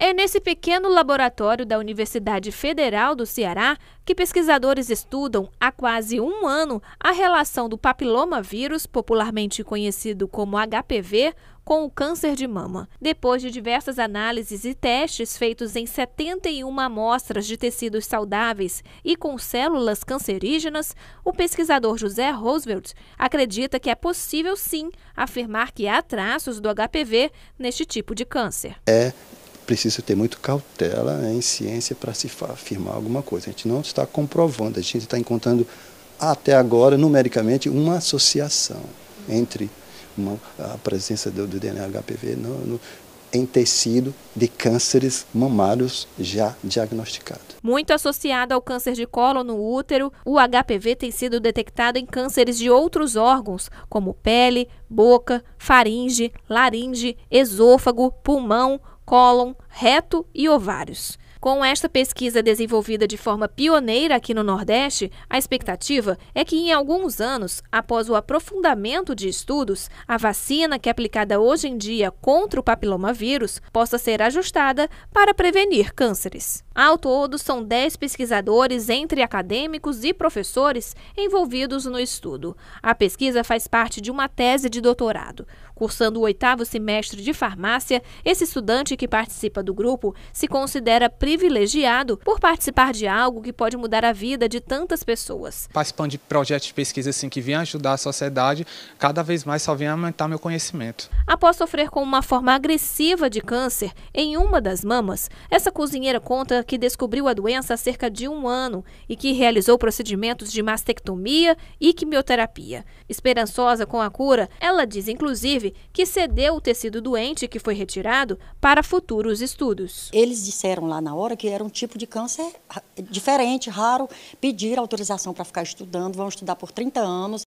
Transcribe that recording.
É nesse pequeno laboratório da Universidade Federal do Ceará que pesquisadores estudam há quase um ano a relação do papilomavírus, popularmente conhecido como HPV, com o câncer de mama. Depois de diversas análises e testes feitos em 71 amostras de tecidos saudáveis e com células cancerígenas, o pesquisador José Roosevelt acredita que é possível sim afirmar que há traços do HPV neste tipo de câncer. É precisa ter muito cautela né, em ciência para se afirmar alguma coisa. A gente não está comprovando, a gente está encontrando até agora, numericamente, uma associação entre uma, a presença do, do DNA HPV no, no, em tecido de cânceres mamários já diagnosticados. Muito associado ao câncer de colo no útero, o HPV tem sido detectado em cânceres de outros órgãos, como pele, boca, faringe, laringe, esôfago, pulmão, cólon, reto e ovários. Com esta pesquisa desenvolvida de forma pioneira aqui no Nordeste, a expectativa é que em alguns anos, após o aprofundamento de estudos, a vacina que é aplicada hoje em dia contra o papilomavírus possa ser ajustada para prevenir cânceres. Ao todo, são 10 pesquisadores, entre acadêmicos e professores, envolvidos no estudo. A pesquisa faz parte de uma tese de doutorado. Cursando o oitavo semestre de farmácia, esse estudante que participa do grupo se considera privilegiado por participar de algo que pode mudar a vida de tantas pessoas. Participando de projetos de pesquisa assim que vêm ajudar a sociedade, cada vez mais só vem aumentar meu conhecimento. Após sofrer com uma forma agressiva de câncer em uma das mamas, essa cozinheira conta que descobriu a doença há cerca de um ano e que realizou procedimentos de mastectomia e quimioterapia. Esperançosa com a cura, ela diz inclusive que cedeu o tecido doente que foi retirado para futuros estudos. Eles disseram lá na hora que era um tipo de câncer diferente, raro, pedir autorização para ficar estudando, vão estudar por 30 anos.